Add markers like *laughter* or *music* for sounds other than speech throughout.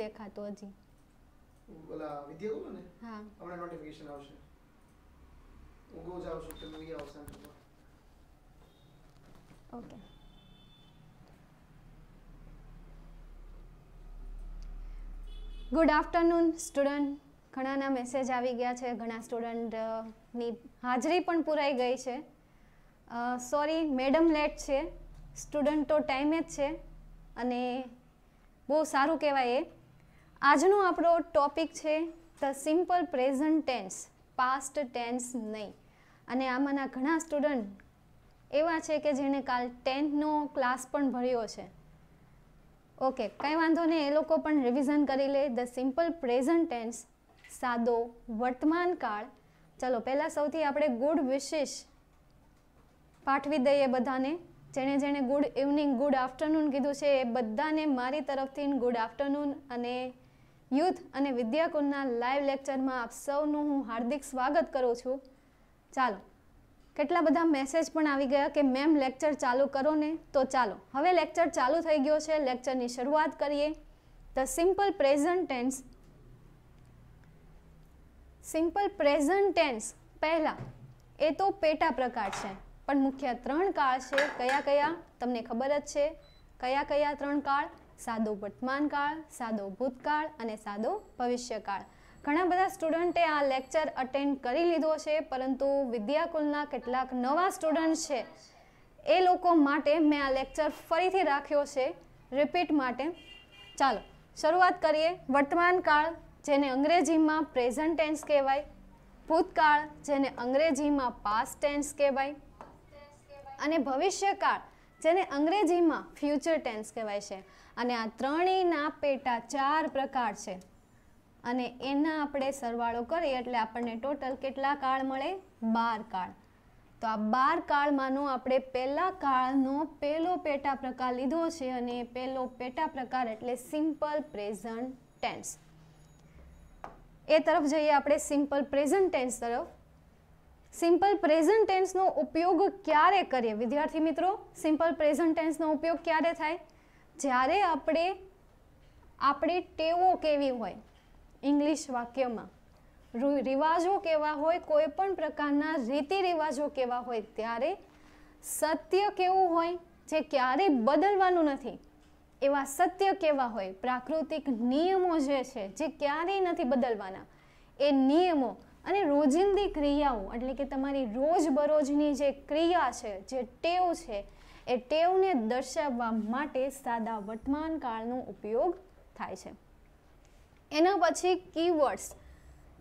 દેખાતો હજી ઓલા વિદ્યા ને હા હમણાં નોટિફિકેશન આવશે હું ગો જાઉં છું તમે આવશે ઓકે ગુડ આફ્ટરનૂન સ્ટુડન્ટ ઘણાના મેસેજ આવી ગયા છે ઘણા સ્ટુડન્ટની હાજરી પણ પુરાઈ ગઈ છે સોરી મેડમ લેટ છે સ્ટુડન્ટ તો ટાઈમે જ છે અને બહુ સારું કહેવાય એ આજનો આપણો ટોપિક છે the simple present tense past tense નહીં અને આમાંના ઘણા સ્ટુડન્ટ એવા છે કે જેણે કાલ ટેન્થનો ક્લાસ પણ ભર્યો છે ઓકે કંઈ વાંધો નહીં એ લોકો પણ રિવિઝન કરી લે ધ સિમ્પલ પ્રેઝન્ટ ટેન્સ સાદો વર્તમાન કાળ ચલો પહેલાં સૌથી આપણે ગુડ વિશેષ પાઠવી દઈએ બધાને જેણે જેણે ગુડ ઇવનિંગ ગુડ આફ્ટરનૂન કીધું છે એ બધાને મારી તરફથી ગુડ આફ્ટરનૂન અને યુથ અને વિદ્યાકુંજના લાઈવ લેક્ચરમાં આપ સૌનું હું હાર્દિક સ્વાગત કરું છું ચાલો કેટલા બધા મેસેજ પણ આવી ગયા કે મેમ લેક્ચર ચાલુ કરો ને તો ચાલો હવે લેક્ચર ચાલુ થઈ ગયો છે લેક્ચરની શરૂઆત કરીએ the simple present tense simple present tense પહેલાં એ તો પેટા પ્રકાર છે પણ મુખ્ય ત્રણ કાળ છે કયા કયા તમને ખબર જ છે કયા કયા ત્રણ કાળ સાદો વર્તમાનકાળ સાદો ભૂતકાળ અને સાદો ભવિષ્યકાળ ઘણા બધા સ્ટુડન્ટે આ લેક્ચર અટેન્ડ કરી લીધો છે પરંતુ વિદ્યાકુલના કેટલાક નવા સ્ટુડન્ટ છે એ લોકો માટે મેં આ લેક્ચર ફરીથી રાખ્યો છે રિપીટ માટે ચાલો શરૂઆત કરીએ વર્તમાનકાળ જેને અંગ્રેજીમાં પ્રેઝન્ટ ટેન્સ કહેવાય ભૂતકાળ જેને અંગ્રેજીમાં પાસ્ટ ટેન્સ કહેવાય અને ભવિષ્યકાળ જેને અંગ્રેજીમાં ફ્યુચર ટેન્સ કહેવાય છે અને આ ત્રણેયના પેટા ચાર પ્રકાર છે અને એના આપણે સરવાળો કરીએ એટલે આપણને ટોટલ કેટલા કાળ મળે બાર કાળ તો આ બાર કાળમાંનો આપણે પહેલા કાળનો પહેલો પેટા પ્રકાર લીધો છે અને પહેલો પેટા પ્રકાર એટલે સિમ્પલ પ્રેઝન્ટ ટેન્સ એ તરફ જઈએ આપણે સિમ્પલ પ્રેઝન્ટ ટેન્સ તરફ સિમ્પલ પ્રેઝન્ટ ટેન્સનો ઉપયોગ ક્યારે કરીએ વિદ્યાર્થી મિત્રો સિમ્પલ પ્રેઝન્ટ ટેન્સનો ઉપયોગ ક્યારે થાય જ્યારે આપણે આપણી ટેવો કેવી હોય ઇંગ્લિશ વાક્યમાં રિવાજો કેવા હોય કોઈ પણ પ્રકારના રીતિ રિવાજો કેવા હોય ત્યારે સત્ય કેવું હોય જે ક્યારેય બદલવાનું નથી એવા સત્ય કેવા હોય પ્રાકૃતિક નિયમો જે છે જે ક્યારેય નથી બદલવાના એ નિયમો અને રોજિંદી ક્રિયાઓ એટલે કે તમારી રોજબરોજની જે ક્રિયા છે જે ટેવ છે એ ટેવને દર્શાવવા માટે સાદા વર્તમાન કાળનો ઉપયોગ થાય છે એના પછી કીવર્ડ્સ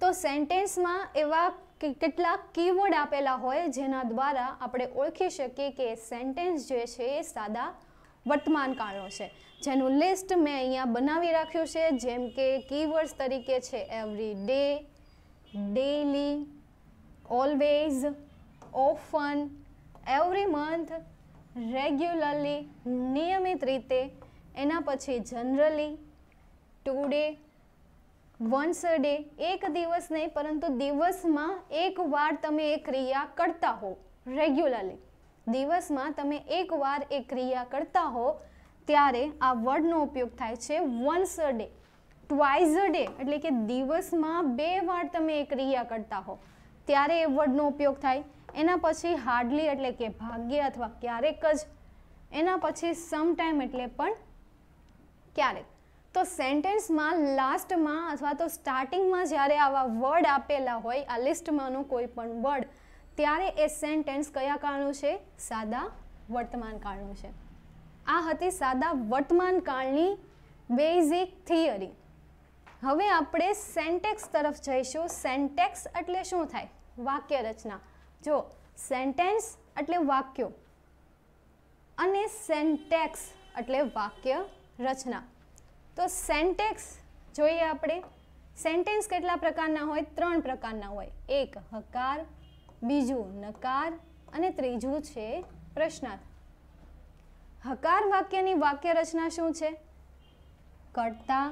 તો સેન્ટેન્સમાં એવા કેટલાક કીવર્ડ આપેલા હોય જેના દ્વારા આપણે ઓળખી શકીએ કે સેન્ટેન્સ જે છે એ સાદા વર્તમાન કાળનો છે જેનું લિસ્ટ મેં અહીંયા બનાવી રાખ્યું છે જેમ કે કીવર્ડ્સ તરીકે છે every day daily always often every month regularly નિયમિત રીતે એના પછી generally today once a day એક દિવસ નહીં પરંતુ દિવસમાં એક વાર તમે એ ક્રિયા કરતા હો રેગ્યુલરલી દિવસમાં તમે એકવાર એ ક્રિયા કરતા હો ત્યારે આ વર્ડનો ઉપયોગ થાય છે once a day twice a day એટલે કે દિવસમાં બે વાર તમે એ ક્રિયા કરતા હો ત્યારે એ વર્ડનો ઉપયોગ થાય એના પછી હાર્ડલી એટલે કે ભાગ્યે અથવા ક્યારેક જ એના પછી સમટાઈમ એટલે પણ ક્યારેક તો સેન્ટેન્સમાં લાસ્ટમાં અથવા તો સ્ટાર્ટિંગમાં જ્યારે આવા વર્ડ આપેલા હોય આ લિસ્ટમાંનું કોઈ પણ વર્ડ ત્યારે એ સેન્ટેન્સ કયા કાળનું છે સાદા વર્તમાન કાળનું છે આ હતી સાદા વર્તમાન કાળની બેઝિક થિયરી હવે આપણે સેન્ટેક્સ તરફ જઈશું સેન્ટેક્સ એટલે શું થાય વાક્ય રચના જો સેન્ટેન્સ એટલે વાક્યો અને સેન્ટેક્સ એટલે વાક્ય રચના તો સેન્ટેક્સ જોઈએ આપણે સેન્ટેન્સ કેટલા પ્રકારના હોય ત્રણ પ્રકારના હોય એક હકાર બીજું નકાર અને ત્રીજું છે પ્રશ્નાર્થ હકાર વાક્યની વાક્ય રચના શું છે કર્તા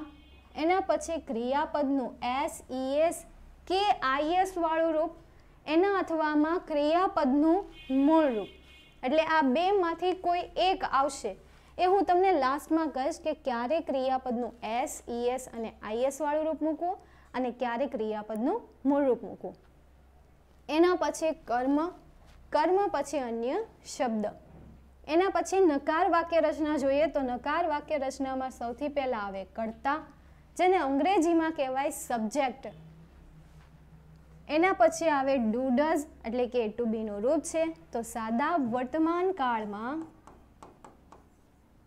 એના પછી ક્રિયાપદનું એસ ઈએસ કે આઈએસ વાળું રૂપ એના અથવામાં ક્રિયાપદનું મૂળ રૂપ એટલે આ બેમાંથી કોઈ એક આવશે એ હું તમને લાસ્ટમાં કહીશ કે ક્યારે ક્રિયાપદનું એસ ઈએસ e અને આઈએસ વાળું રૂપ મૂકવું અને ક્યારે ક્રિયાપદનું મૂળ રૂપ મૂકવું એના પછી કર્મ કર્મ પછી અન્ય શબ્દ એના પછી નકાર વાક્ય રચના જોઈએ તો નકાર વાક્ય રચનામાં સૌથી પહેલાં આવે કર્તા જેને અંગ્રેજીમાં કહેવાય સબ્જેક્ટ એના પછી આવે ડુ ડઝ એટલે કે ટુ બીનું રૂપ છે તો સાદા વર્તમાન કાળમાં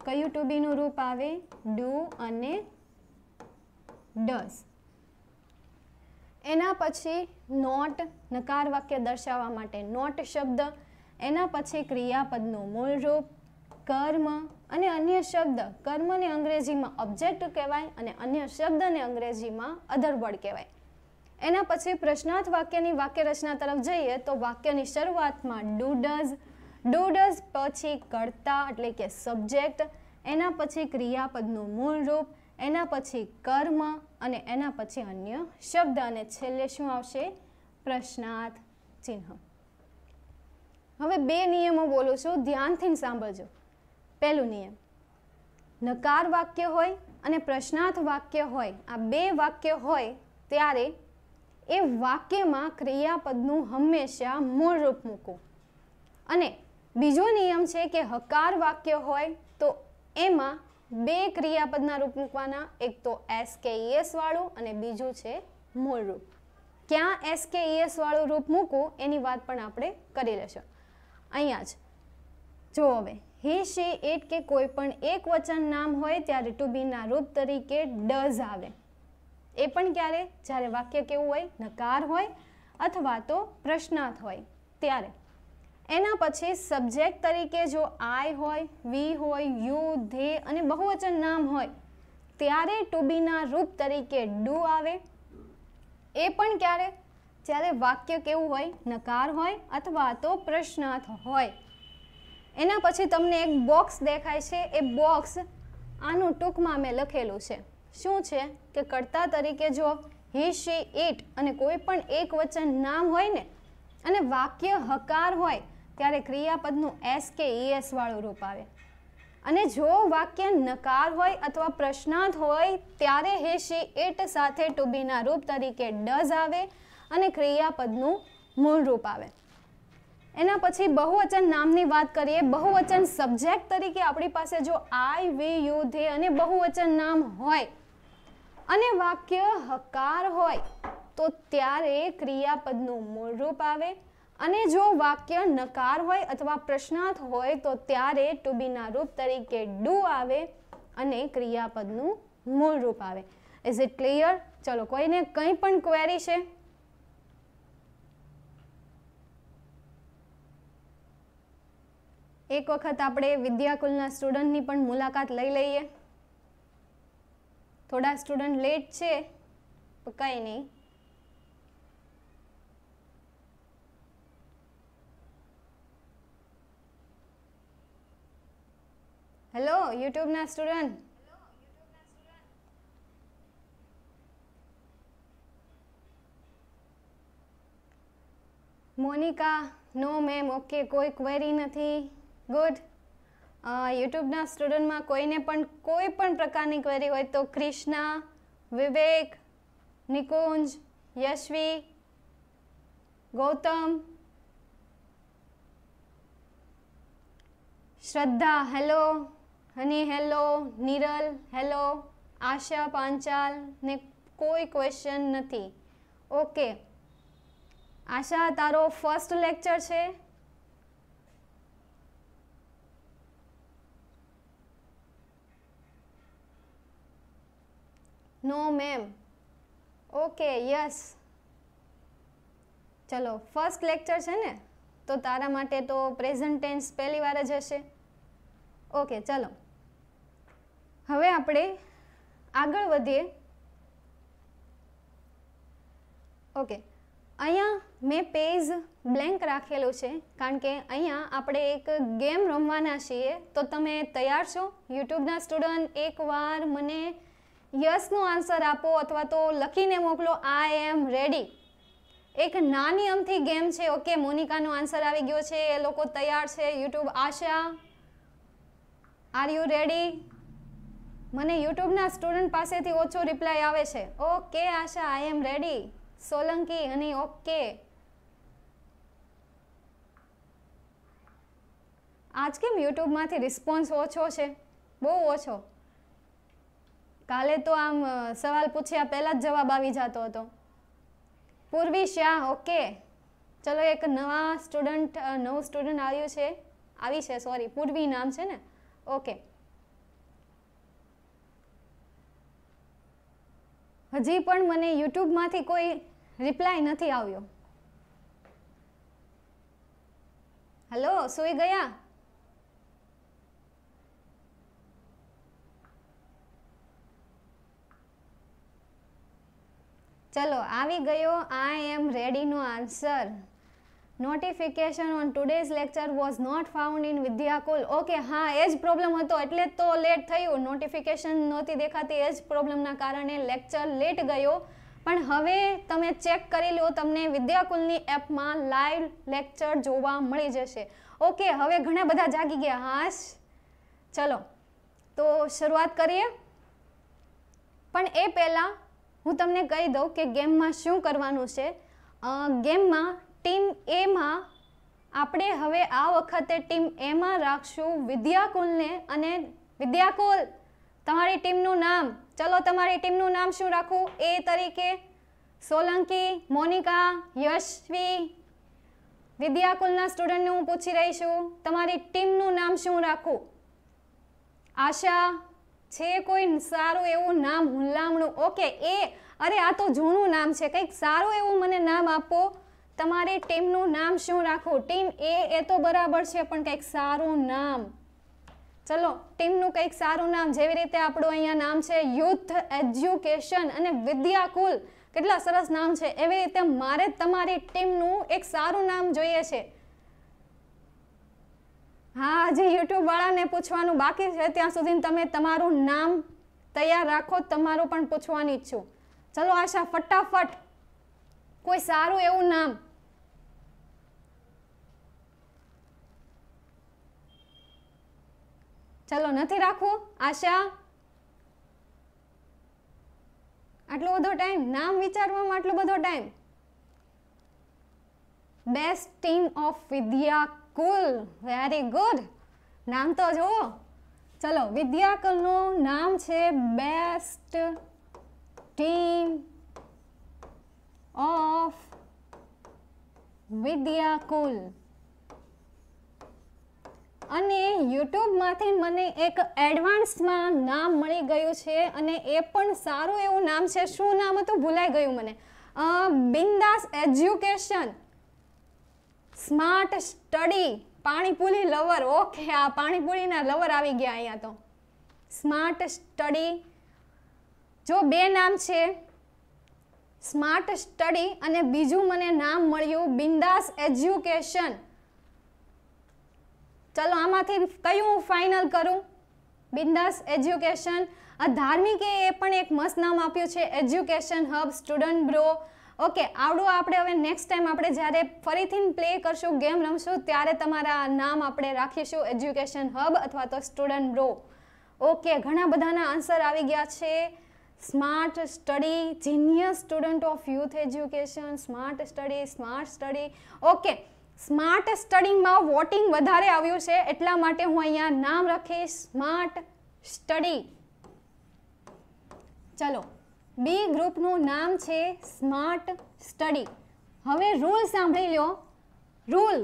કયું ટુ બીનું રૂપ આવે ડુ અને ડઝ એના પછી નોટ નકાર વાક્ય દર્શાવવા માટે નોટ શબ્દ એના પછી ક્રિયાપદનું મૂળરૂપ કર્મ અને અન્ય શબ્દ કર્મને અંગ્રેજીમાં ઓબ્જેક્ટ કહેવાય અને અન્ય શબ્દને અંગ્રેજીમાં અધરબડ કહેવાય એના પછી પ્રશ્નાર્થ વાક્યની વાક્ય રચના તરફ જઈએ તો વાક્યની શરૂઆતમાં ડુડઝ ડુડઝ પછી કરતા એટલે કે સબ્જેક્ટ એના પછી ક્રિયાપદનું મૂળરૂપ એના પછી કર્મ અને એના પછી અન્ય શબ્દ અને છેલ્લે શું આવશે પ્રશ્નાર્થ ચિહ્ન હવે બે નિયમો બોલું છું ધ્યાનથી સાંભળજો પહેલું નિયમ નકાર વાક્ય હોય અને પ્રશ્નાર્થ વાક્ય હોય આ બે વાક્ય હોય ત્યારે એ વાક્યમાં ક્રિયાપદનું હંમેશા મૂળરૂપ મૂકવું અને બીજો નિયમ છે કે હકાર વાક્ય હોય તો એમાં બે ક્રિયાપદના રૂપ મૂકવાના એક તો એસ કે ઈએસ વાળું અને બીજું છે મૂળરૂપ ક્યાં એસ કે ઈએસ વાળું રૂપ મૂકવું એની વાત પણ આપણે કરી લેશું અહીંયા જ જો હવે હી શી એટ કે કોઈ પણ એક વચન નામ હોય ત્યારે ટુ બીના રૂપ તરીકે ડઝ આવે એ પણ ક્યારે જ્યારે વાક્ય કેવું હોય નકાર હોય અથવા તો પ્રશ્નાર્થ હોય ત્યારે એના પછી સબ્જેક્ટ તરીકે જો આઈ હોય વી હોય યુ ધે અને બહુવચન નામ હોય ત્યારે ટુ બીના રૂપ તરીકે ડુ આવે એ પણ ક્યારે જ્યારે વાક્ય કેવું હોય નકાર હોય અથવા તો પ્રશ્નાર્થ હોય એના પછી તમને એક બોક્સ દેખાય છે એ બોક્સ આનું ટૂંકમાં મેં લખેલું છે શું છે કે કર્તા તરીકે જો હી શી ઇટ અને કોઈ પણ એક વચન નામ હોય ને અને વાક્ય હકાર હોય ત્યારે ક્રિયાપદનું એસ કે ઈએસ વાળું રૂપ આવે અને જો વાક્ય નકાર હોય અથવા પ્રશ્નાર્થ હોય ત્યારે હે શી ઇટ સાથે ટુ બીના રૂપ તરીકે ડઝ આવે અને ક્રિયાપદનું મૂળ રૂપ આવે એના પછી બહુવચન નામની વાત કરીએ બહુવચન સબ્જેક્ટ તરીકે આપણી પાસે જો આઈ વી યુ ધે અને બહુવચન નામ હોય અને વાક્ય હકાર હોય તો ત્યારે ક્રિયાપદનું મૂળ રૂપ આવે અને જો વાક્ય નકાર હોય અથવા પ્રશ્નાર્થ હોય તો ત્યારે ટુબીના રૂપ તરીકે ડુ આવે અને ક્રિયાપદનું મૂળ રૂપ આવે ઇઝ ઇટ ક્લિયર ચલો કોઈને કંઈ પણ ક્વેરી છે એક વખત આપણે વિદ્યાકુલના સ્ટુડન્ટની પણ મુલાકાત લઈ લઈએ થોડા સ્ટુડન્ટ લેટ છે કંઈ નહીં હેલો યુટ્યુબના student Monica no ma'am okay કોઈ ક્વેરી નથી ગુડ યુટ્યુબના સ્ટુડન્ટમાં કોઈને પણ કોઈ પણ પ્રકારની ક્વેરી હોય તો ક્રિષ્ના વિવેક Nikunj Yashvi Gautam Shraddha hello Honey hello Niral hello Asha Panchal ને કોઈ ક્વેશ્ચન નથી ઓકે આશા તારો ફર્સ્ટ લેક્ચર છે નો મેમ ઓકે યસ ચલો ફર્સ્ટ લેક્ચર છે ને તો તારા માટે તો પ્રેઝન્ટ ટેન્સ પહેલી વાર જ હશે ઓકે ચલો હવે આપણે આગળ વધીએ ઓકે અહીંયા મેં પેજ બ્લેન્ક રાખેલું છે કારણ કે અહીંયા આપણે એક ગેમ રમવાના છીએ તો તમે તૈયાર છો યુટ્યુબના સ્ટુડન્ટ એકવાર મને યસનો આન્સર આપો અથવા તો લખીને મોકલો આઈ એમ રેડી એક નાની અમથી ગેમ છે ઓકે મોનિકાનો આન્સર આવી ગયો છે એ લોકો તૈયાર છે YouTube Asha are you ready મને યુટ્યુબના સ્ટુડન્ટ પાસેથી ઓછો રિપ્લાય આવે છે okay Asha I am ready Solanki અને ઓકે આજ કેમ યુટ્યુબમાંથી રિસ્પોન્સ ઓછો છે બહુ ઓછો કાલે તો આમ સવાલ પૂછ્યા પહેલાં જ જવાબ આવી જતો હતો પૂર્વી શ્યા ઓકે ચલો એક નવા સ્ટુડન્ટ નવું સ્ટુડન્ટ આવ્યું છે આવી છે સોરી પૂર્વી નામ છે ને ઓકે હજી પણ મને યુટ્યુબમાંથી કોઈ રિપ્લાય નથી આવ્યો હલો સુઈ ગયા ચલો આવી ગયો આઈ એમ રેડીનો answer notification on today's lecture was not found in Vidyakul okay હા એ જ પ્રોબ્લેમ હતો એટલે જ તો લેટ થયું નોટિફિકેશન નહોતી દેખાતી એ જ પ્રોબ્લેમના કારણે લેક્ચર લેટ ગયો પણ હવે તમે ચેક કરી લો તમને વિદ્યાકુલની એપમાં લાઈવ લેક્ચર જોવા મળી જશે ઓકે હવે ઘણા બધા જાગી ગયા હાશ ચલો તો શરૂઆત કરીએ પણ એ પહેલાં હું તમને કહી દઉં કે ગેમમાં શું કરવાનું છે ગેમમાં ટીમ એમાં આપણે હવે આ વખતે ટીમ એમાં રાખશું વિદ્યાકુલને અને વિદ્યાકુલ તમારી ટીમનું નામ ચલો તમારી ટીમનું નામ શું રાખવું એ તરીકે સોલંકી મોનિકા યશવી વિદ્યાકુલના સ્ટુડન્ટને હું પૂછી રહી છું તમારી ટીમનું નામ શું રાખવું આશા છે કોઈ સારું એવું નામ હુલામણું ઓકે એ અરે આ તો જૂનું નામ છે કંઈક સારું એવું મને નામ આપો તમારી ટીમનું નામ શું રાખવું ટીમ એ એ તો બરાબર છે પણ કંઈક સારું નામ ચલો ટીમનું કંઈક સારું નામ જેવી રીતે આપણું અહીંયા નામ છે યુથ એજ્યુકેશન અને વિદ્યાકુલ કેટલા સરસ નામ છે એવી રીતે મારે તમારી ટીમનું એક સારું નામ જોઈએ છે હા જે યુટ્યુબ વાળાને પૂછવાનું બાકી છે ત્યાં સુધી તમે તમારું નામ તૈયાર રાખો તમારું પણ પૂછવાની છું ચલો આશા ફટાફટ કોઈ સારું એવું નામ ચલો નથી રાખવું આશા આટલો બધો ટાઈમ નામ વિચારવામાં આટલો બધો time best team of Vidyakul very good નામ તો જુઓ ચલો વિદ્યાકરનું નામ છે બેસ્ટ ટીમ ઓફ વિદ્યાકુલ અને યુટ્યુબમાંથી મને એક એડવાન્સમાં નામ મળી ગયું છે અને એ પણ સારું એવું નામ છે શું નામ હતું ભૂલાઈ ગયું મને બિંદાસ education smart study panipuri lover okay આ પાણીપુરીના લવર આવી ગયા અહીંયા તો સ્માર્ટ સ્ટડી જો બે નામ છે સ્માર્ટ સ્ટડી અને બીજું મને નામ મળ્યું બિંદાસ એજ્યુકેશન ચલો આમાંથી કયું હું ફાઇનલ કરું બિંદાસ એજ્યુકેશન આ ધાર્મિકે એ પણ એક મસ્ત નામ આપ્યું છે education hub student bro okay આવડું આપણે હવે નેક્સ્ટ ટાઈમ આપણે જ્યારે ફરીથી પ્લે કરશું ગેમ રમશું ત્યારે તમારા નામ આપણે રાખીશું એજ્યુકેશન હબ અથવા તો સ્ટુડન્ટ રો ઓકે ઘણા બધાના આન્સર આવી ગયા છે smart study genius student of youth education smart study smart study okay smart સ્ટડીમાં વોટિંગ વધારે આવ્યું છે એટલા માટે હું અહીંયા નામ રાખીશ સ્માર્ટ સ્ટડી ચલો બી ગ્રુપનું નામ છે સ્માર્ટ સ્ટડી હવે રૂલ સાંભળી લ્યો રૂલ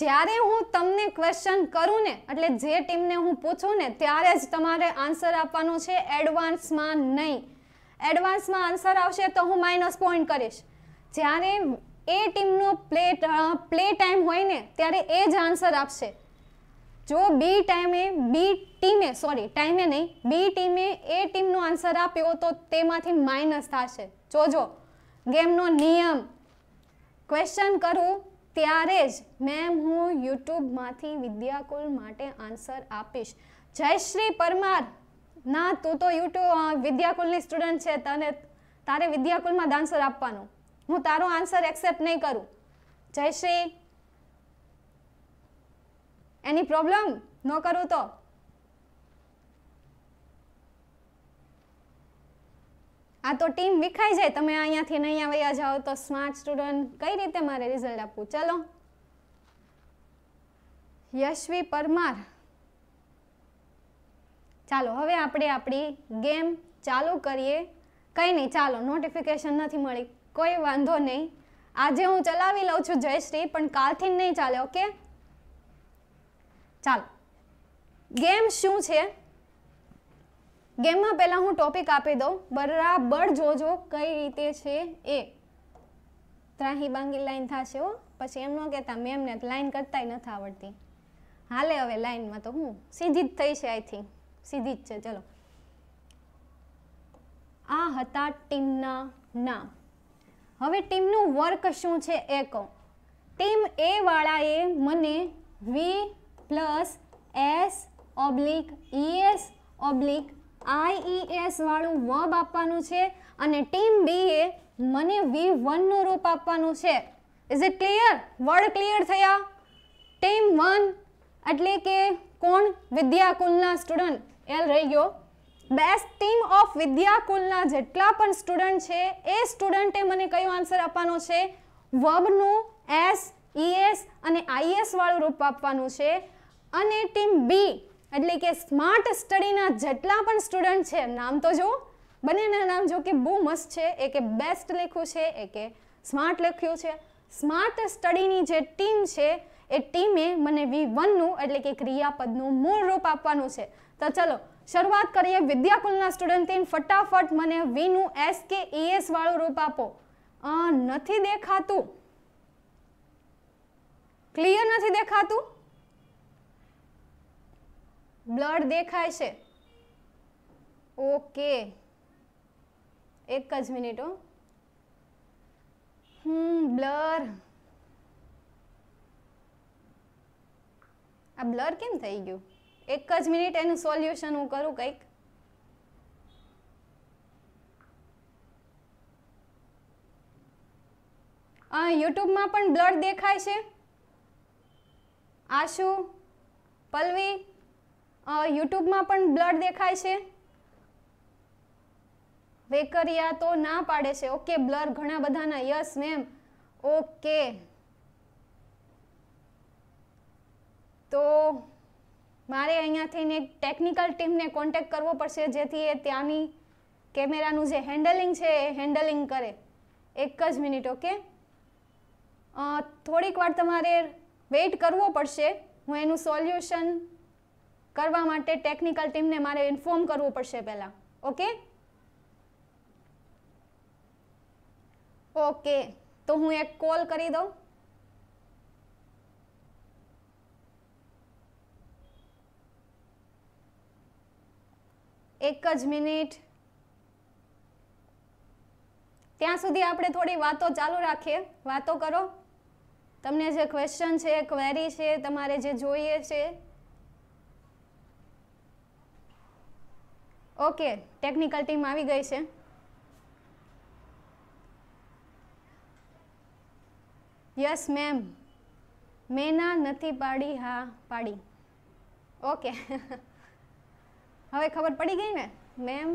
જ્યારે હું તમને ક્વેશ્ચન કરું ને એટલે જે ટીમને હું પૂછું ને ત્યારે જ તમારે આન્સર આપવાનો છે એડવાન્સમાં નહીં એડવાન્સમાં આન્સર આવશે તો હું માઇનસ પોઈન્ટ કરીશ જ્યારે એ ટીમનો પ્લે પ્લે ટાઈમ હોય ને ત્યારે એ જ આન્સર આપશે જો બી ટાઈમે બી ટીમે સોરી ટાઈમે નહીં બી ટીમે એ ટીમનો આન્સર આપ્યો તો તેમાંથી માઇનસ થશે જોજો ગેમનો નિયમ ક્વેશ્ચન કરું ત્યારે જ મેમ હું યુટ્યુબમાંથી વિદ્યાકુલ માટે આન્સર આપીશ જયશ્રી પરમાર ના તું તો યુટ્યુબ વિદ્યાકુલની સ્ટુડન્ટ છે તને તારે વિદ્યાકુલમાં જ આન્સર આપવાનો હું તારો આન્સર એક્સેપ્ટ નહીં કરું જયશ્રી એની પ્રોબ્લેમ ન કરું તો આ તો ટીમ વિખાઈ જાય તમે અહીંયાથી નહીં આવ્યા જાઓ તો સ્માર્ટ સ્ટુડન્ટ કઈ રીતે મારે રિઝલ્ટ આપવું ચલો યશવી પરમાર ચાલો હવે આપણે આપણી ગેમ ચાલુ કરીએ કંઈ નહીં ચાલો નોટિફિકેશન નથી મળી કોઈ વાંધો નહીં આજે હું ચલાવી લઉં છું જયશ્રી પણ કાલથી નહીં ચાલે ઓકે ચાલો ગેમ શું છે ગેમમાં પહેલાં હું ટોપિક આપી દઉં બરાબર જોજો કઈ રીતે છે એ ત્રાહી બાંગી લાઈન થશે હો પછી એમ ન કહેતા મેમને લાઈન કરતાંય નથી આવડતી હાલે હવે લાઈનમાં તો હું સીધી જ થઈ છે આઈ થિંક સીધી જ છે ચલો આ હતા ટીમના નામ હવે ટીમનું વર્ક શું છે એ કહું ટીમ એ વાળાએ મને V plus S oblique ES oblique IES વાળું વર્બ આપવાનું છે અને ટીમ બી એ મને વી વનનું રૂપ આપવાનું છે is it clear word clear થયા ટીમ વન એટલે કે કોણ વિદ્યાકુલના સ્ટુડન્ટ એલ રહી ગયો બેસ્ટ ટીમ ઓફ વિદ્યાકુલના જેટલા પણ સ્ટુડન્ટ છે એ સ્ટુડન્ટે મને કયો આન્સર આપવાનો છે વર્બનું એસ ઈએસ અને આઈએસ વાળું રૂપ આપવાનું છે અને ટીમ બી એટલે કે સ્માર્ટ સ્ટડીના જેટલા પણ સ્ટુડન્ટ છે નામ તો જુઓ બંનેના નામ જો કે બહુ મસ્ત છે એકે બેસ્ટ લખ્યું છે એકે સ્માર્ટ લખ્યું છે સ્માર્ટ સ્ટડીની જે ટીમ છે એ ટીમે મને વી વનનું એટલે કે ક્રિયાપદનું મૂળ રૂપ આપવાનું છે તો ચલો શરૂઆત કરીએ વિદ્યાકુલના સ્ટુડન્ટથી ફટાફટ મને વીનું એસ કે એએસ e વાળું રૂપ આપો નથી દેખાતું ક્લિયર નથી દેખાતું બ્લડ દેખાય છે ઓકે એક જ મિનિટ હો હમ બ્લર આ બ્લર કેમ થઈ ગયું એક જ મિનિટ એનું સોલ્યુશન હું કરું કંઈક યુટ્યુબમાં પણ બ્લડ દેખાય છે આશુ પલ્વી યુટ્યુબમાં પણ બ્લડ દેખાય છે વેકરિયા તો ના પાડે છે ઓકે બ્લર ઘણા બધાના યસ મેમ ઓકે તો મારે અહીંયા થઈને એક ટેકનિકલ ટીમને કોન્ટેક્ટ કરવો પડશે જેથી એ ત્યાંની કેમેરાનું જે હેન્ડલિંગ છે એ હેન્ડલિંગ કરે એક જ મિનિટ ઓકે થોડીક વાર તમારે વેઇટ કરવો પડશે હું એનું સોલ્યુશન કરવા માટે ટેકનિકલ ટીમને મારે ઇન્ફોર્મ કરવું પડશે પહેલાં ઓકે ઓકે તો હું એક કોલ કરી દઉં એક જ મિનિટ ત્યાં સુધી આપણે થોડી વાતો ચાલુ રાખીએ વાતો કરો તમને જે ક્વેશ્ચન છે ક્વેરી છે તમારે જે જોઈએ છે ઓકે ટેકનિકલ ટીમ આવી ગઈ છે યસ મેમ મેં ના નથી પાડી હા પાડી ઓકે *laughs* હવે ખબર પડી ગઈ ને મેમ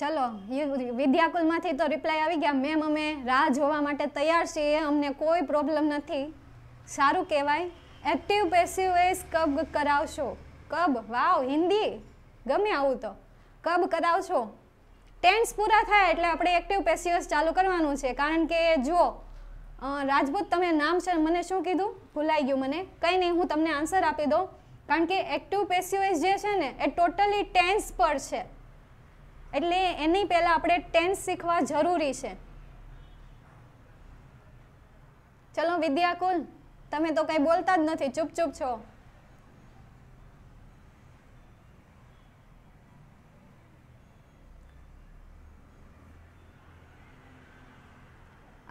ચલો વિદ્યાકુલમાંથી તો રિપ્લાય આવી ગયા મેમ અમે રાહ જોવા માટે તૈયાર છીએ અમને કોઈ પ્રોબ્લેમ નથી સારું કહેવાય એક્ટિવ પેસિવ એસ કબ કરાવશો કબ વાવ હિન્દી ગમે આવું તો કબ કરાવશો ટેન્સ પૂરા થાય એટલે આપણે એક્ટિવ પેસિવસ ચાલુ કરવાનું છે કારણ કે જુઓ રાજપૂત તમે નામ છે મને શું કીધું ભૂલાઈ ગયું મને કંઈ નહીં હું તમને આન્સર આપી દઉં કારણ કે એક્ટિવ પેસિવસ જે છે ને એ ટોટલી ટેન્સ પર છે એટલે એની પહેલાં આપણે ટેન્સ શીખવા જરૂરી છે ચલો વિદ્યાકુલ તમે તો કઈ બોલતા જ નથી ચૂપ ચૂપ છો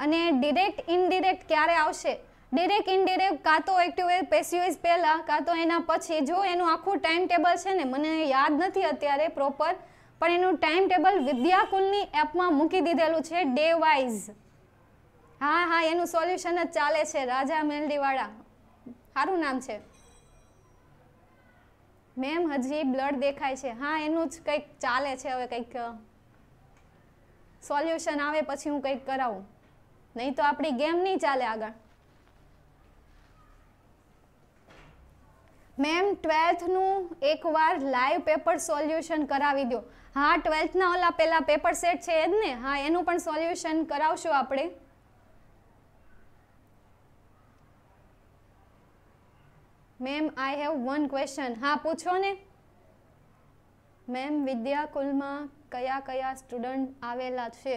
અને ડિરેક્ટ ઇનડિરેક્ટ ક્યારે આવશે ડિરેક્ટ ઇનડિરેક્ટ કાં તો એક્ટિવેટ પેસિવેજ પહેલાં કાં તો એના પછી જો એનું આખું ટાઈમ ટેબલ છે ને મને યાદ નથી અત્યારે પ્રોપર પણ એનું ટાઈમ ટેબલ વિદ્યાકુલની એપમાં મૂકી દીધેલું છે ડે વાઇઝ હા હા એનું સોલ્યુશન જ ચાલે છે રાજા મેલડીવાળા સારું નામ છે મેમ હજી બ્લડ દેખાય છે હા એનું જ કંઈક ચાલે છે હવે કંઈક સોલ્યુશન આવે પછી હું કંઈક કરાવું નહીં તો આપણી ગેમ નહીં ચાલે આગળ મેમ ટ્વેલ્થનું એકવાર લાઈવ પેપર સોલ્યુશન કરાવી દો હા ટ્વેલ્થના ઓલા પેલા પેપર સેટ છે એ જ ને હા એનું પણ સોલ્યુશન કરાવશું આપણે ma'am I have one question હા પૂછો ને મેમ વિદ્યાકુલમાં કયા કયા સ્ટુડન્ટ આવેલા છે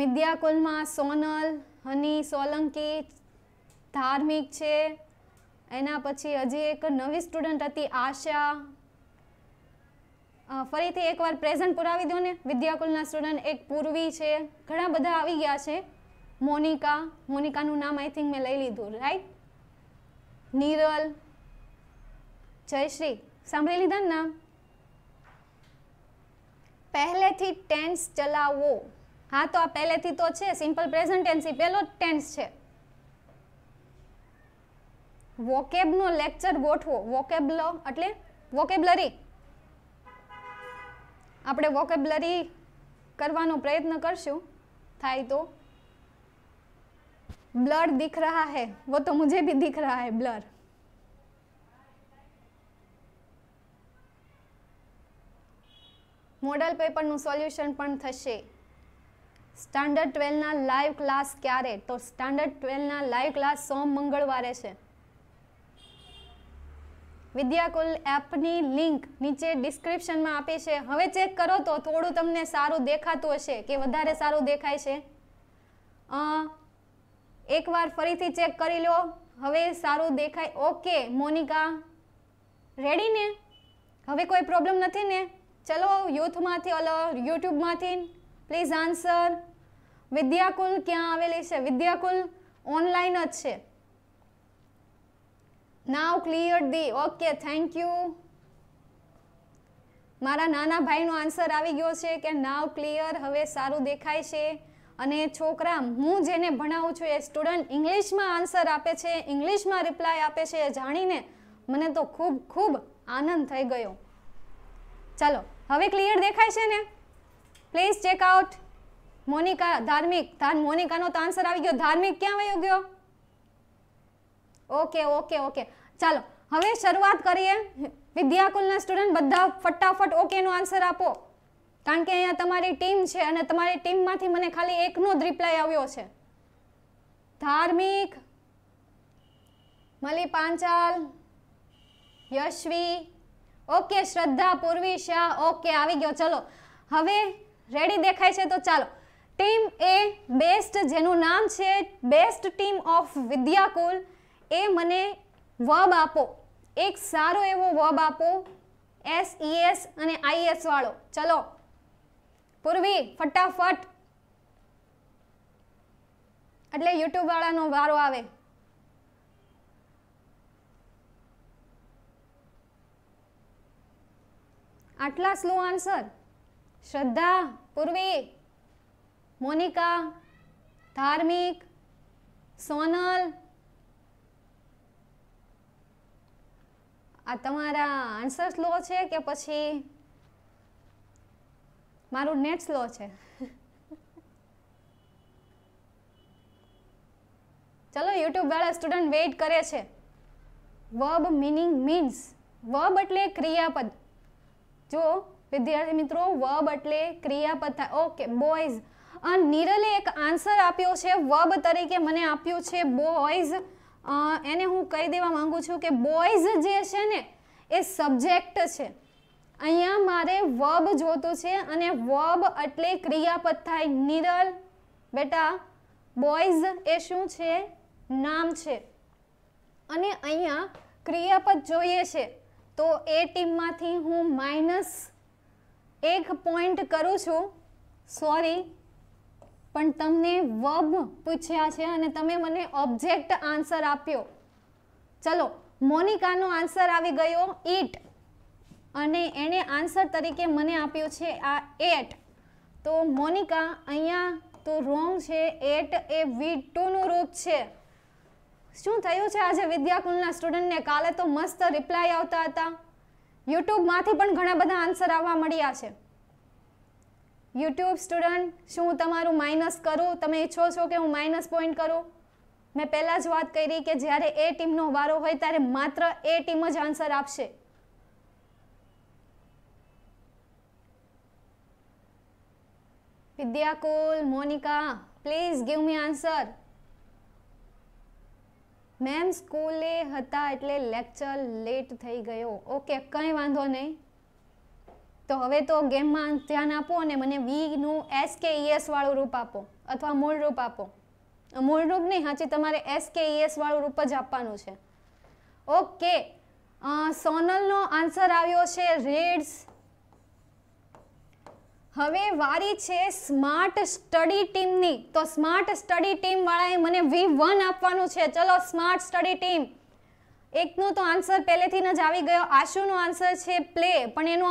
વિદ્યાકુલમાં સોનલ હની સોલંકી ધાર્મિક છે એના પછી હજી એક નવી સ્ટુડન્ટ હતી આશા ફરીથી એકવાર પ્રેઝન્ટ પુરાવી દો ને વિદ્યાકુલના સ્ટુડન્ટ એક પૂર્વી છે ઘણા બધા આવી ગયા છે મોનિકા મોનિકાનું નામ આઈ થિંક મેં લઈ લીધું રાઈટ નિરલ જયશ્રી સાંભળી લીધા ને નામ પહેલેથી ટેન્સ ચલાવો હા તો આ પહેલેથી તો છે સિમ્પલ પ્રેઝન્ટ ટેન્સ એ પહેલો ટેન્સ છે વોકેબનો લેક્ચર ગોઠવો વોકેબલ એટલે વોકેબલરી આપણે વોકેબ્લરી કરવાનો પ્રયત્ન કરશું થાય તો ब्लर દિખ रहा है વો તો मुझे भी दिख रहा है ब्लर મોડલ પેપરનું સોલ્યુશન પણ થશે સ્ટાન્ડર્ડ ટ્વેલ્વના લાઈવ ક્લાસ ક્યારે તો સ્ટાન્ડર્ડ ટ્વેલ્વના લાઈવ ક્લાસ સોમ મંગળવારે છે વિદ્યાકુલ એપની લિંક નીચે ડિસ્ક્રિપ્શનમાં આપી છે હવે ચેક કરો તો થોડું તમને સારું દેખાતું હશે કે વધારે સારું દેખાય છે એકવાર ફરીથી ચેક કરી લો હવે સારું દેખાય ઓકે મોનિકા રેડી ને હવે કોઈ પ્રોબ્લેમ નથી ને ચલો યુથમાંથી ઓલો યુટ્યુબમાંથી પ્લીઝ આન્સર વિદ્યાકુલ ક્યાં આવેલી છે વિદ્યાકુલ ઓનલાઈન જ છે now clear the okay thank you મારા નાના ભાઈનો આન્સર આવી ગયો છે કે નાવ ક્લિયર હવે સારું દેખાય છે અને છોકરા હું જેને ભણાવું છું એ સ્ટુડન્ટ ઇંગ્લિશમાં આન્સર આપે છે ઇંગ્લિશમાં રિપ્લાય આપે છે એ જાણીને મને તો ખૂબ ખૂબ આનંદ થઈ ગયો ચાલો હવે ક્લિયર દેખાય છે ને પ્લીઝ ચેક આઉટ મોનિકા ધાર્મિક મોનિકાનો તો આન્સર આવી ગયો ધાર્મિક ક્યાં વયો ગયો ઓકે ઓકે ઓકે ચાલો હવે શરૂઆત કરીએ વિદ્યાકુલના સ્ટુડન્ટ બધા ફટાફટ ઓકેનો આન્સર આપો કારણ કે અહીંયા તમારી ટીમ છે અને તમારી ટીમમાંથી મને ખાલી એકનો જ રિપ્લાય આવ્યો છે ધાર્મિક મલી પાંચાલ યશ્વી ઓકે શ્રદ્ધા પૂર્વી શાહ ઓકે આવી ગયો ચલો હવે રેડી દેખાય છે તો ચાલો ટીમ એ બેસ્ટ જેનું નામ છે best team of Vidyakul A મને વબ આપો એક સારો એવો વબ આપો એસ ઈએસ e અને આઈએસ e વાળો ચલો પૂર્વી ફટાફટ એટલે યુટ્યુબ વાળાનો વારો આવે આટલા સ્લો આન્સર શ્રદ્ધા પૂર્વી મોનિકા ધાર્મિક સોનલ આ તમારા આન્સર સ્લો છે કે પછી મારું નેટ સ્લો છે ચલો યુટ્યુબવાળા સ્ટુડન્ટ વેઇટ કરે છે વર્બ મિનિંગ મીન્સ વર્બ એટલે ક્રિયાપદ જો વિદ્યાર્થી મિત્રો વર્બ એટલે ક્રિયાપદ થાય ઓકે બોયઝ નીરલે એક આન્સર આપ્યો છે વર્બ તરીકે મને આપ્યું છે બોયઝ એને હું કહી દેવા માંગુ છું કે બોયઝ જે છે ને એ સબ્જેક્ટ છે અહીંયા મારે વબ જોતું છે અને વબ એટલે ક્રિયાપદ થાય નિરલ બેટા બોયઝ એ શું છે નામ છે અને અહીંયા ક્રિયાપદ જોઈએ છે તો એ ટીમમાંથી હું માઇનસ એક પોઈન્ટ કરું છું સોરી પણ તમને વર્બ પૂછ્યા છે અને તમે મને ઓબ્જેક્ટ આન્સર આપ્યો ચલો મોનિકાનો આન્સર આવી ગયો ઈટ અને એણે આન્સર તરીકે મને આપ્યો છે આ એટ તો મોનિકા અહીંયા તો રોંગ છે એટ એ વી ટુનું રૂપ છે શું થયું છે આજે વિદ્યાકુલના સ્ટુડન્ટને કાલે તો મસ્ત રિપ્લાય આવતા હતા યુટ્યુબમાંથી પણ ઘણા બધા આન્સર આવવા મળ્યા છે યુટ્યુબ સ્ટુડન્ટ શું તમારું માઇનસ કરું તમે ઈચ્છો છો કે હું માઇનસ પોઈન્ટ કરું મેં પહેલાં જ વાત કરી કે જ્યારે એ ટીમનો વારો હોય ત્યારે માત્ર એ ટીમ જ આન્સર આપશે Vidyakul Monica please give me answer ma'am સ્કૂલે હતા એટલે લેક્ચર લેટ થઈ ગયો ઓકે કંઈ વાંધો નહીં તો હવે તો ગેમમાં ધ્યાન આપો અને મને વીનું એસ કે ઈએસ વાળું રૂપ આપો અથવા મૂળ રૂપ આપો મૂળ રૂપ નહીં હાચી તમારે એસ કે ઈએસ વાળું રૂપ જ આપવાનું છે ઓકે સોનલનો આન્સર આવ્યો છે રેડ્સ હવે વારી છે સ્માર્ટ સ્ટડી ટીમની તો સ્માર્ટ સ્ટડી ટીમવાળાએ મને વી વન આપવાનું છે ચલો સ્માર્ટ સ્ટડી ટીમ એકનો તો આન્સર પહેલેથી જ આવી ગયો આશુનો આન્સર છે પ્લે પણ એનો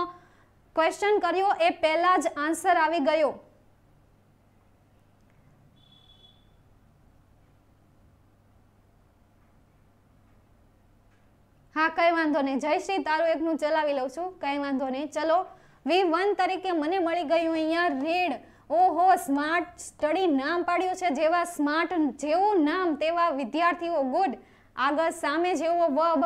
ક્વેશ્ચન કર્યો એ પહેલા જ આન્સર આવી ગયો હા કંઈ વાંધો નહીં જયશ્રી તારું એક એકનું ચલાવી લઉં છું કંઈ વાંધો નહીં ચલો વી વન તરીકે મને મળી ગયું અહીંયા રેડ ઓહો સ્માર્ટ સ્ટડી નામ પાડ્યું છે જેવા સ્માર્ટ જેવું નામ તેવા વિદ્યાર્થીઓ ગુડ આગળ સામે જેવો વબ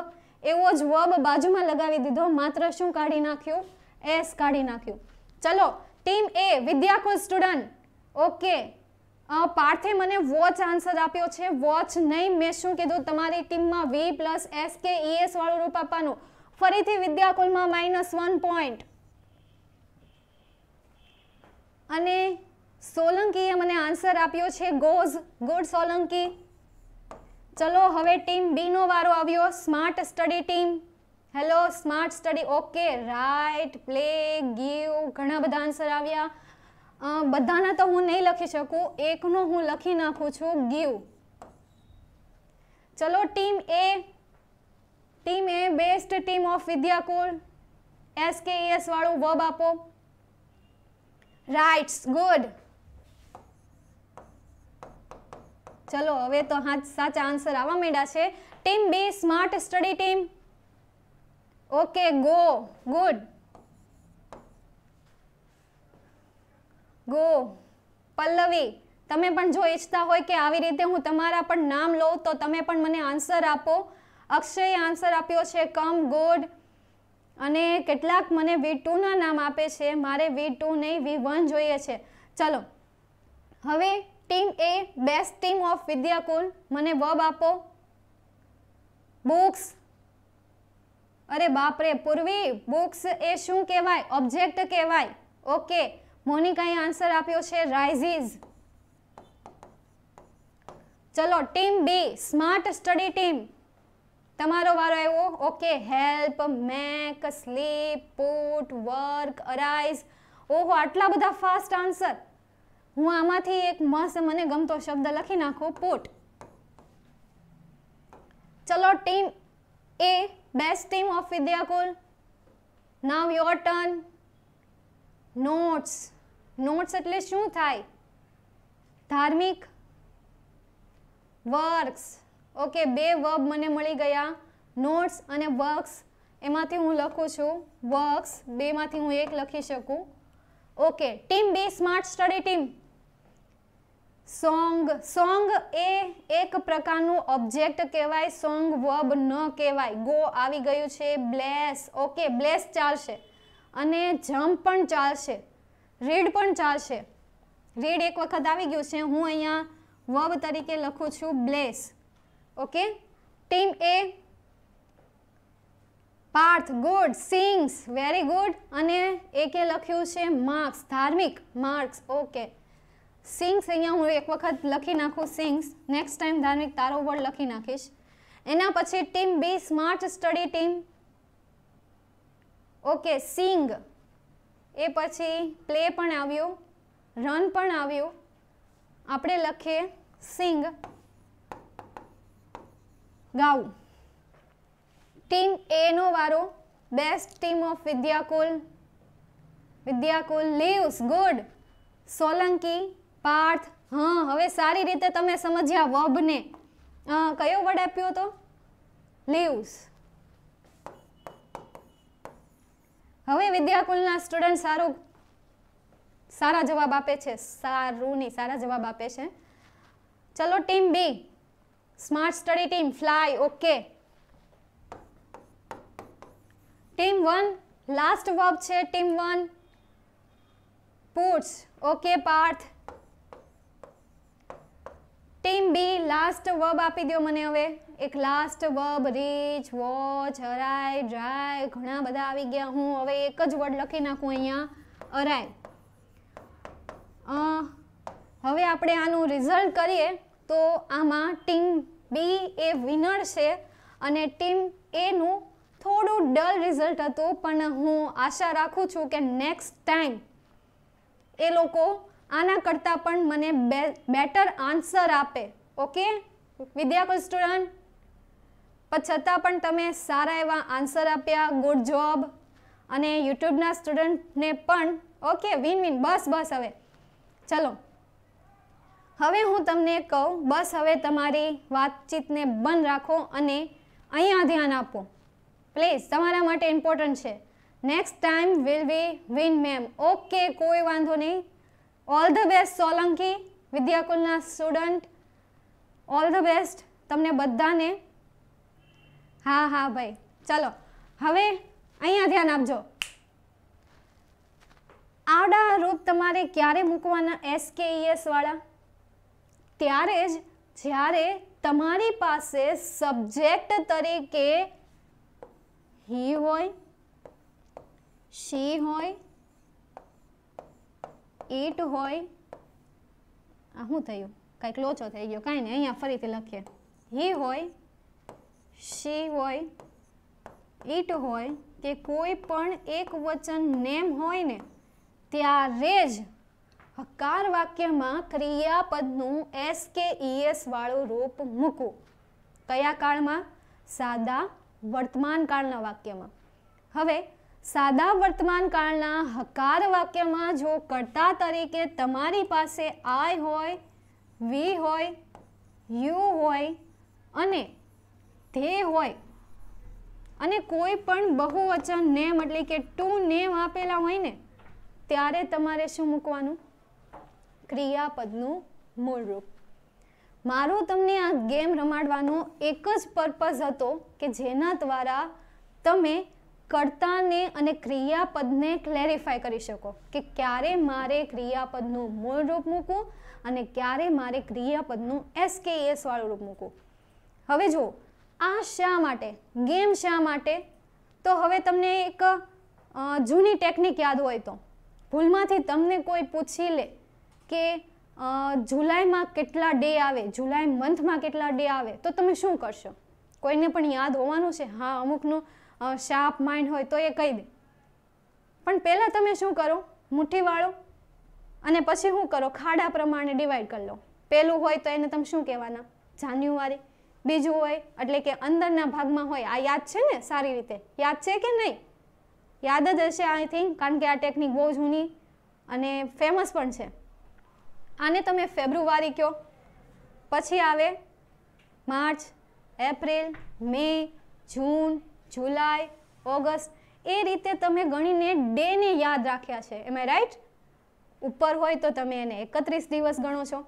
એવો જ વબ બાજુમાં લગાવી દીધો માત્ર શું કાઢી નાખ્યું એસ કાઢી નાખ્યું ચલો ટીમ એ વિદ્યાખુશ સ્ટુડન્ટ ઓકે પાર્થે મને વોચ આન્સર આપ્યો છે વોચ નહીં મેં શું કીધું તમારી ટીમમાં વી પ્લસ એસ કે ઈએસ e વાળું રૂપ આપવાનું ફરીથી વિદ્યાકુલમાં માઇનસ વન પોઈન્ટ અને સોલંકીએ મને આન્સર આપ્યો છે ગોઝ ગુડ સોલંકી ચલો હવે ટીમ બીનો વારો આવ્યો smart study team hello smart study okay right play give ઘણા બધા આન્સર આવ્યા બધાના તો હું નહીં લખી શકું એકનો હું લખી નાખું છું ગીવ ચલો team A team A best team of Vidyakul SKS વાળું વર્બ આપો રાઇટ્સ ગુડ ચલો હવે તો હા સાચા આન્સર આવવા માંડ્યા છે team B smart study team okay go good go Pallavi તમે પણ જો ઈચ્છતા હોય કે આવી રીતે હું તમારા પણ નામ લઉં તો તમે પણ મને આન્સર આપો અક્ષય આન્સર આપ્યો છે કમ ગોડ અને કેટલાક મને વી ટુના નામ આપે છે મારે વી ટુ નહીં વી વન જોઈએ છે ચલો હવે team A best team of Vidyakul મને વબ આપો બુક્સ અરે બાપ રે પૂર્વી બુક્સ એ શું કહેવાય ઓબ્જેક્ટ કહેવાય ઓકે મોનિકાએ આન્સર આપ્યો છે રાઇઝીઝ ચલો team B smart study team તમારો વારો આવ્યો okay help make sleep put work arise ઓહો આટલા બધા ફાસ્ટ આન્સર હું આમાંથી એક મસ્ત મને ગમતો શબ્દ લખી નાખું પુટ ચલો team A best team of Vidyakul. Now your turn. Notes. Notes એટલે શું થાય? ધાર્મિક વર્ક્સ ઓકે બે વર્બ મને મળી ગયા નોટ્સ અને વર્ક્સ એમાંથી હું લખું છું વર્ક્સ બેમાંથી હું એક લખી શકું okay team B smart study team song song એ એક પ્રકારનું ઓબ્જેક્ટ કહેવાય સોંગ વર્બ ન કહેવાય ગો આવી ગયું છે બ્લેસ ઓકે બ્લેસ ચાલશે અને જમ્પ પણ ચાલશે રીડ પણ ચાલશે રીડ એક વખત આવી ગયું છે હું અહીંયા વર્બ તરીકે લખું છું bless okay team A Parth good sings very good અને એકે લખ્યું છે માર્ક્સ ધાર્મિક માર્ક્સ ઓકે સિંગ્સ અહીંયા હું એક વખત લખી નાખું સિંગ્સ નેક્સ્ટ ટાઈમ ધાર્મિક તારો વર્ડ લખી નાખીશ એના પછી team B smart study team okay sing એ પછી પ્લે પણ આવ્યું રન પણ આવ્યું આપણે લખીએ સિંગ ગાવું ટીમ એનો વારો best team of Vidyakul Vidyakul leaves good Solanki Parth હા હવે સારી રીતે તમે સમજ્યા વબને કયો વર્ડ આપ્યો હતો લીવ્સ હવે વિદ્યાકુલના સ્ટુડન્ટ સારું સારા જવાબ આપે છે સારું નહીં સારા જવાબ આપે છે ચલો team B smart study team fly okay team one last verb છે team one puts okay Parth team B last verb આપી દો મને હવે એક last verb reach watch hurry dry ઘણા બધા આવી ગયા હું હવે એક જ વર્ડ લખી નાખું અહીંયા અરાય હવે આપણે આનું રિઝલ્ટ કરીએ તો આમાં ટીમ બી એ વિનર છે અને ટીમ એનું થોડું ડલ રિઝલ્ટ હતું પણ હું આશા રાખું છું કે નેક્સ્ટ ટાઈમ એ લોકો આના કરતાં પણ મને બે બેટર આન્સર આપે ઓકે વિદ્યાકુલ સ્ટુડન્ટ છતાં પણ તમે સારા એવા આન્સર આપ્યા ગુડ જોબ અને યુટ્યુબના સ્ટુડન્ટને પણ ઓકે વિન વિન બસ બસ હવે ચલો હવે હું તમને કહું બસ હવે તમારી વાતચીતને બંધ રાખો અને અહીંયા ધ્યાન આપો પ્લીઝ તમારા માટે ઇમ્પોર્ટન્ટ છે next time will we win ma'am okay કોઈ વાંધો નહીં ઓલ ધ બેસ્ટ સોલંકી વિદ્યાકુલના સ્ટુડન્ટ ઓલ ધ બેસ્ટ તમને બધાને હા હા ભાઈ ચલો હવે અહીંયા ધ્યાન આપજો આડા રૂપ તમારે ક્યારે મૂકવાના એસકેઈએસ e વાળા ત્યારે જ જ્યારે તમારી પાસે સબ્જેક્ટ તરીકે હી હોય શી હોય એટ હોય આ શું થયું કાંઈક લોચો થઈ ગયો કાંઈ નહીં અહીંયા ફરીથી લખીએ હી હોય શી હોય ઈટ હોય કે કોઈ પણ એક વચન નેમ હોય ને ત્યારે જ હકાર વાક્યમાં ક્રિયાપદનું એસ કે ઈએસ વાળું રૂપ મૂકવું કયા કાળમાં સાદા વર્તમાન કાળના વાક્યમાં હવે સાદા વર્તમાન કાળના હકાર વાક્યમાં જો કર્તા તરીકે તમારી પાસે આઈ હોય વી હોય યુ હોય અને તે હોય અને કોઈ પણ બહુવચન નેમ એટલે કે ટુ નેમ આપેલા હોય ને ત્યારે તમારે શું મૂકવાનું ક્રિયાપદનું મૂળરૂપ રૂપ મારો તમને આ ગેમ રમાડવાનો એક જ પર્પઝ હતો કે જેના દ્વારા તમે કર્તાને અને ક્રિયાપદને ક્લેરિફાય કરી શકો કે ક્યારે મારે ક્રિયાપદનું મૂળ રૂપ મૂકવું અને ક્યારે મારે ક્રિયાપદનું એસ કે એસવાળું રૂપ મૂકવું હવે જુઓ આ શા માટે ગેમ શા માટે તો હવે તમને એક જૂની ટેકનિક યાદ હોય તો ભૂલમાંથી તમને કોઈ પૂછી લે કે જુલાઈમાં કેટલા ડે આવે જુલાઈ મંથમાં કેટલા ડે આવે તો તમે શું કરશો કોઈને પણ યાદ હોવાનું છે હા અમુકનું શાર્પ માઇન્ડ હોય તો એ કહી દે પણ પહેલાં તમે શું કરો મુઠ્ઠીવાળો અને પછી શું કરો ખાડા પ્રમાણે ડિવાઈડ કરી લો પહેલું હોય તો એને તમે શું કહેવાના જાન્યુઆરી બીજું હોય એટલે કે અંદરના ભાગમાં હોય આ યાદ છે ને સારી રીતે યાદ છે કે નહીં યાદ જ હશે આઈ થિંક કારણ કે આ ટેકનિક બહુ જૂની અને ફેમસ પણ છે આને તમે ફેબ્રુઆરી કહો પછી આવે માર્ચ એપ્રિલ મે જૂન જુલાઈ ઓગસ્ટ એ રીતે તમે ગણીને ડેને યાદ રાખ્યા છે એમ રાઈટ ઉપર હોય તો તમે એને એકત્રીસ દિવસ ગણો છો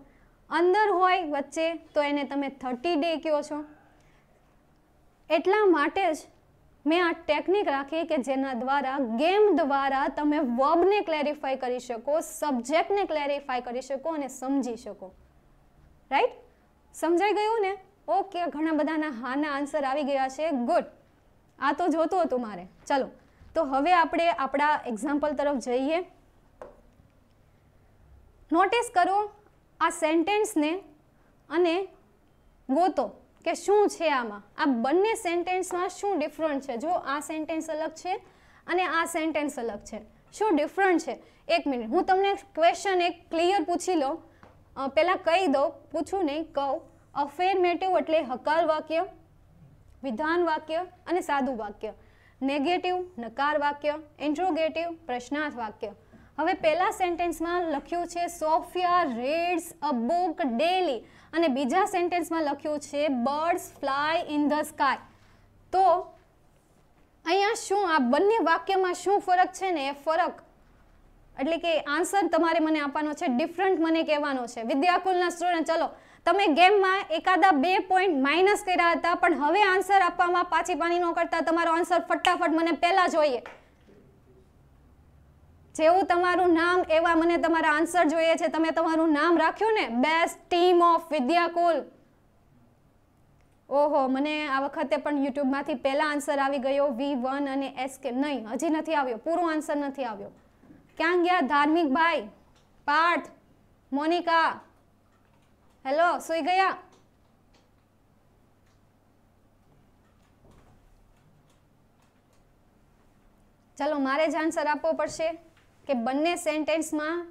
અંદર હોય વચ્ચે તો એને તમે થર્ટી ડે કહો છો એટલા માટે જ મેં આ ટેકનિક રાખી કે જેના દ્વારા ગેમ દ્વારા તમે વર્બને ક્લેરિફાય કરી શકો સબ્જેક્ટને ક્લેરિફાય કરી શકો અને સમજી શકો રાઈટ સમજાઈ ગયું ને ઓકે ઘણા બધાના હાના આન્સર આવી ગયા છે ગુડ આ તો જોતું હતું મારે ચાલો તો હવે આપણે આપણા એક્ઝામ્પલ તરફ જઈએ નોટિસ કરો આ સેન્ટેન્સને અને ગોતો કે શું છે આમાં આ બંને સેન્ટેન્સમાં શું ડિફરન્ટ છે જો આ સેન્ટેન્સ અલગ છે અને આ સેન્ટેન્સ અલગ છે શું ડિફરન્ટ છે એક મિનિટ હું તમને ક્વેશ્ચન એક ક્લિયર પૂછી લઉં પહેલાં કહી દઉં પૂછું નહીં કહું અફેરમેટિવ એટલે હકાર વાક્ય વિધાન વાક્ય અને સાદું વાક્ય નેગેટિવ નકાર વાક્ય ઇન્ટ્રોગેટિવ પ્રશ્નાર્થ વાક્ય હવે પહેલા સેન્ટેન્સમાં લખ્યું છે Sophia reads a book daily અને બીજા સેન્ટેન્સમાં લખ્યું છે birds fly in the sky તો અહીંયા શું આ બંને વાક્યમાં શું ફરક છે ને એ ફરક એટલે કે આન્સર તમારે મને આપવાનો છે ડિફરન્ટ મને કહેવાનો છે વિદ્યાકુલના સ્ટુડન્ટ ચલો તમે ગેમમાં એકાદા બે પોઈન્ટ માઇનસ કર્યા હતા પણ હવે આન્સર આપવામાં પાછી પાણી ન કરતા તમારો આન્સર ફટાફટ મને પહેલાં જોઈએ જેવું તમારું નામ એવા મને તમારા આન્સર જોઈએ છે તમે તમારું નામ રાખ્યું ને બેસ્ટ ટીમ ઓફ વિદ્યાકુલ ઓહો મને આ વખતે પણ યુટ્યુબમાંથી પહેલાં આન્સર આવી ગયો વી વન અને એસ કે નહીં હજી નથી આવ્યો પૂરો આન્સર નથી આવ્યો ક્યાં ગયા ભાઈ પાર્થ મોનિકા હેલો સુઈ ગયા ચાલો મારે જ આન્સર આપવો પડશે કે બંને સેન્ટેન્સમાં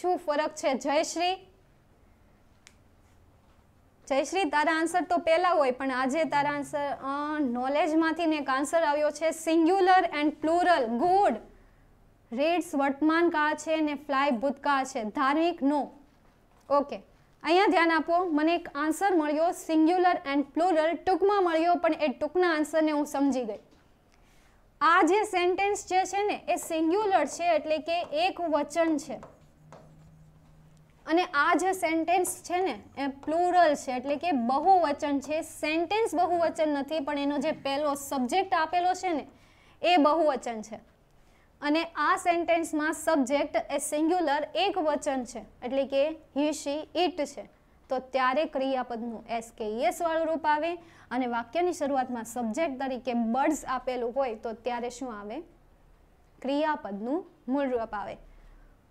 શું ફરક છે જયશ્રી જયશ્રી તારા આન્સર તો પહેલાં હોય પણ આજે તારા આન્સર નોલેજમાંથી ને એક આન્સર આવ્યો છે singular and plural good reads વર્તમાન કાળ છે ને ફ્લાય ભૂતકા છે ધાર્મિક નો ઓકે અહીંયા ધ્યાન આપો મને એક આન્સર મળ્યો સિંગ્યુલર એન્ડ પ્લુરલ ટૂંકમાં મળ્યો પણ એ ટૂંકના આન્સરને હું સમજી ગઈ આ જે સેન્ટેન્સ જે છે ને એ સિંગ્યુલર છે એટલે કે એક વચન છે અને આ જે સેન્ટેન્સ છે ને એ પ્લુરલ છે એટલે કે બહુવચન છે સેન્ટેન્સ બહુવચન નથી પણ એનો જે પહેલો સબ્જેક્ટ આપેલો છે ને એ બહુવચન છે અને આ સેન્ટેન્સમાં સબ્જેક્ટ એ સિંગ્યુલર એક વચન છે એટલે કે હી શી ઇટ છે તો ત્યારે ક્રિયાપદનું એસ કે એસ વાળું રૂપ આવે અને વાક્યની શરૂઆતમાં સબ્જેક્ટ તરીકે બર્ડ્સ આપેલું હોય તો ત્યારે શું આવે ક્રિયાપદનું મૂળ રૂપ આવે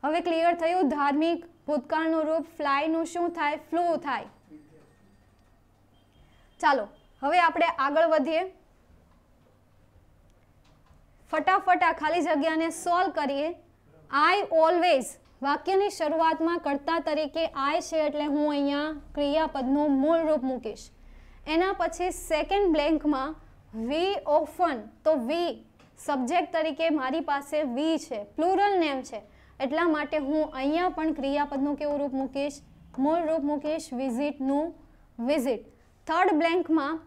હવે ક્લિયર થયું ધાર્મિક ભૂતકાળનું રૂપ ફ્લાયનું શું થાય ફ્લૂ થાય ચાલો હવે આપણે આગળ વધીએ ફટાફટ આ ખાલી જગ્યાને સોલ્વ કરીએ આઈ ઓલવેઝ વાક્યની શરૂઆતમાં કર્તા તરીકે આઈ છે એટલે હું અહીંયા ક્રિયાપદનું મૂળ રૂપ મૂકીશ એના પછી સેકન્ડ બ્લેન્કમાં વી ઓફન તો વી સબ્જેક્ટ તરીકે મારી પાસે વી છે પ્લુરલ નેમ છે એટલા માટે હું અહીંયા પણ ક્રિયાપદનું કેવું રૂપ મૂકીશ મૂળ રૂપ મૂકીશ વિઝિટનું વિઝિટ થર્ડ બ્લેન્કમાં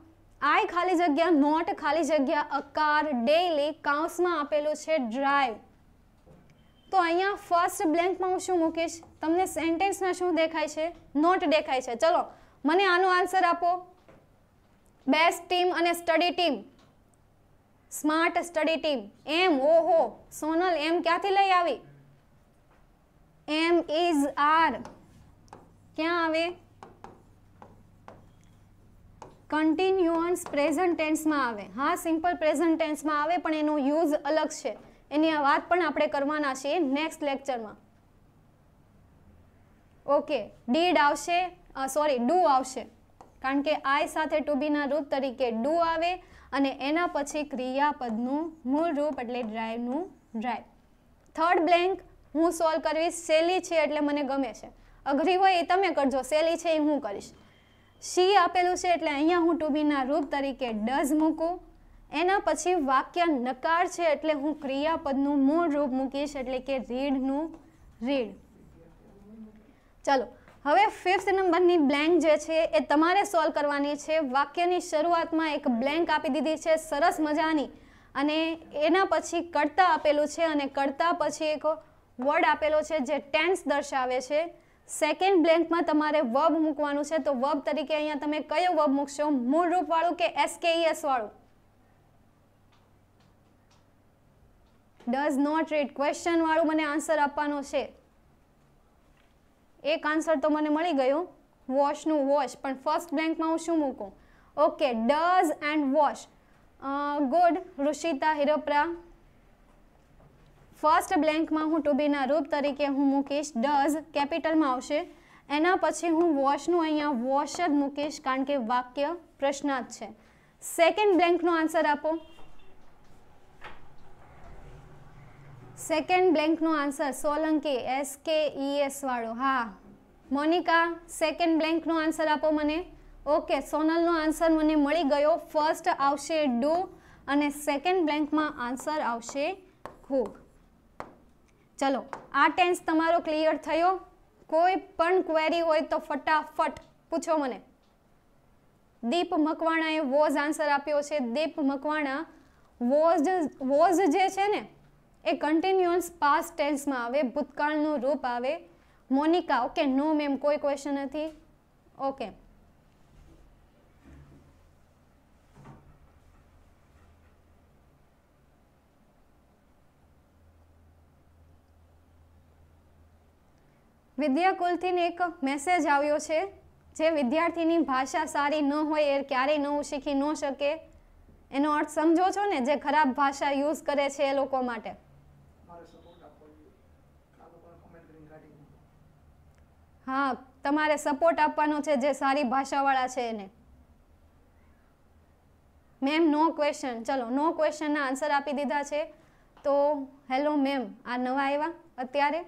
આઈ ખાલી જગ્યા નોટ ખાલી જગ્યા અકાર કાર ડેઇલી કાઉન્સમાં આપેલું છે ડ્રાઈવ તો અહીંયા ફર્સ્ટ બ્લેન્કમાં હું શું મૂકીશ તમને સેન્ટેન્સમાં શું દેખાય છે નોટ દેખાય છે ચલો મને આનો આન્સર આપો બેસ્ટ ટીમ અને study team smart study team એમ ઓહો સોનલ એમ ક્યાંથી લઈ આવી એમ ઇઝ આર ક્યાં આવે કન્ટિન્યુઅન્સ પ્રેઝન્ટ ટેન્સમાં આવે હા સિમ્પલ પ્રેઝન્ટ ટેન્સમાં આવે પણ એનો યુઝ અલગ છે એની આ વાત પણ આપણે કરવાના છીએ નેક્સ્ટ લેક્ચરમાં ઓકે ડીડ આવશે સોરી ડુ આવશે કારણ કે આઈ સાથે ટુ બીના રૂપ તરીકે ડુ આવે અને એના પછી ક્રિયાપદનું મૂળ રૂપ એટલે ડ્રાઈવનું ડ્રાઈવ થર્ડ બ્લેન્ક હું સોલ્વ કરીશ સેલી છે એટલે મને ગમે છે અઘરી હોય એ તમે કરજો સેલી છે એ હું કરીશ શી આપેલું છે એટલે અહીંયા હું ટુબીના રૂપ તરીકે ડઝ મૂકું એના પછી વાક્ય નકાર છે એટલે હું ક્રિયાપદનું મૂળ રૂપ મૂકીશ એટલે કે રીડનું રીડ ચાલો હવે ફિફ્થ નંબરની બ્લેન્ક જે છે એ તમારે સોલ્વ કરવાની છે વાક્યની શરૂઆતમાં એક બ્લેન્ક આપી દીધી છે સરસ મજાની અને એના પછી કરતા આપેલું છે અને કર્તા પછી એક વર્ડ આપેલો છે જે ટેન્સ દર્શાવે છે સેકન્ડ બ્લેન્કમાં તમારે વબ મૂકવાનું છે તો વબ તરીકે અહીંયા તમે કયો વબ મૂકશો મૂળ રૂપ e વાળું કે વાળું ડઝ નોટ રીડ ક્વેશ્ચનવાળું મને આન્સર આપવાનો છે એક આન્સર તો મને મળી ગયું વોશનું વોશ પણ ફર્સ્ટ બ્લેન્કમાં હું શું મૂકું okay does and wash good Rishita Hiropara first બ્લેન્કમાં હું ટુબીના રૂપ તરીકે હું મૂકીશ ડઝ કેપિટલમાં આવશે એના પછી હું વોશનું અહીંયા વોશ જ મૂકીશ કારણ કે વાક્ય પ્રશ્નાર્થ છે સેકન્ડ બ્લેન્કનો આન્સર આપો સેકન્ડ બ્લેન્કનો આન્સર સોલંકી એસ કે ઈ એસ વાળો હા મોનિકા સેકન્ડ બ્લેન્કનો આન્સર આપો મને ઓકે સોનલનો આન્સર મને મળી ગયો ફર્સ્ટ આવશે ડુ અને સેકન્ડ બ્લેન્કમાં આન્સર આવશે હૂક ચલો આ ટેન્સ તમારો ક્લિયર થયો કોઈ પણ ક્વેરી હોય તો ફટાફટ પૂછો મને દીપ મકવાણાએ વોઝ આન્સર આપ્યો છે દીપ મકવાણા વોઝ વોઝ જે છે ને એ કન્ટિન્યુઅસ પાસ્ટ ટેન્સમાં આવે ભૂતકાળનું રૂપ આવે મોનિકા ઓકે નો મેમ કોઈ ક્વેશ્ચન નથી ઓકે વિદ્યાકુલથીને એક મેસેજ આવ્યો છે જે વિદ્યાર્થીની ભાષા સારી ન હોય એ ક્યારેય નવું શીખી ન શકે એનો અર્થ સમજો છો ને જે ખરાબ ભાષા યુઝ કરે છે એ લોકો માટે હા તમારે સપોર્ટ આપવાનો છે જે સારી ભાષાવાળા છે એને મેમ નો ક્વેશ્ચન ચલો નો ક્વેશ્ચનના આન્સર આપી દીધા છે તો હેલો મેમ આ નવા આવ્યા અત્યારે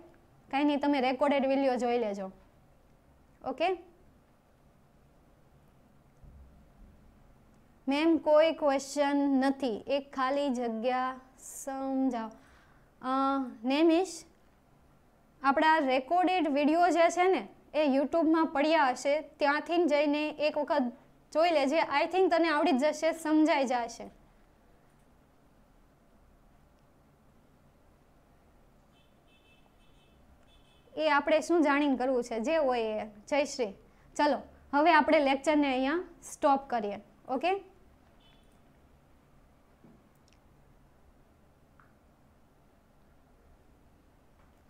કાંઈ નહીં તમે રેકોર્ડેડ વિડીયો જોઈ લેજો ઓકે મેમ કોઈ ક્વેશ્ચન નથી એક ખાલી જગ્યા સમજાવ નેમિશ આપણા રેકોર્ડેડ વિડીયો જે છે ને એ યુટ્યુબમાં પડ્યા હશે ત્યાંથી જઈને એક વખત જોઈ લેજે આઈ થિંક તને આવડી જ જશે સમજાઈ જશે એ આપણે શું જાણીને કરવું છે જે હોય એ જયશ્રી ચલો હવે આપણે લેક્ચરને અહીંયા સ્ટોપ કરીએ ઓકે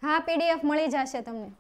હા પીડીએફ મળી જશે તમને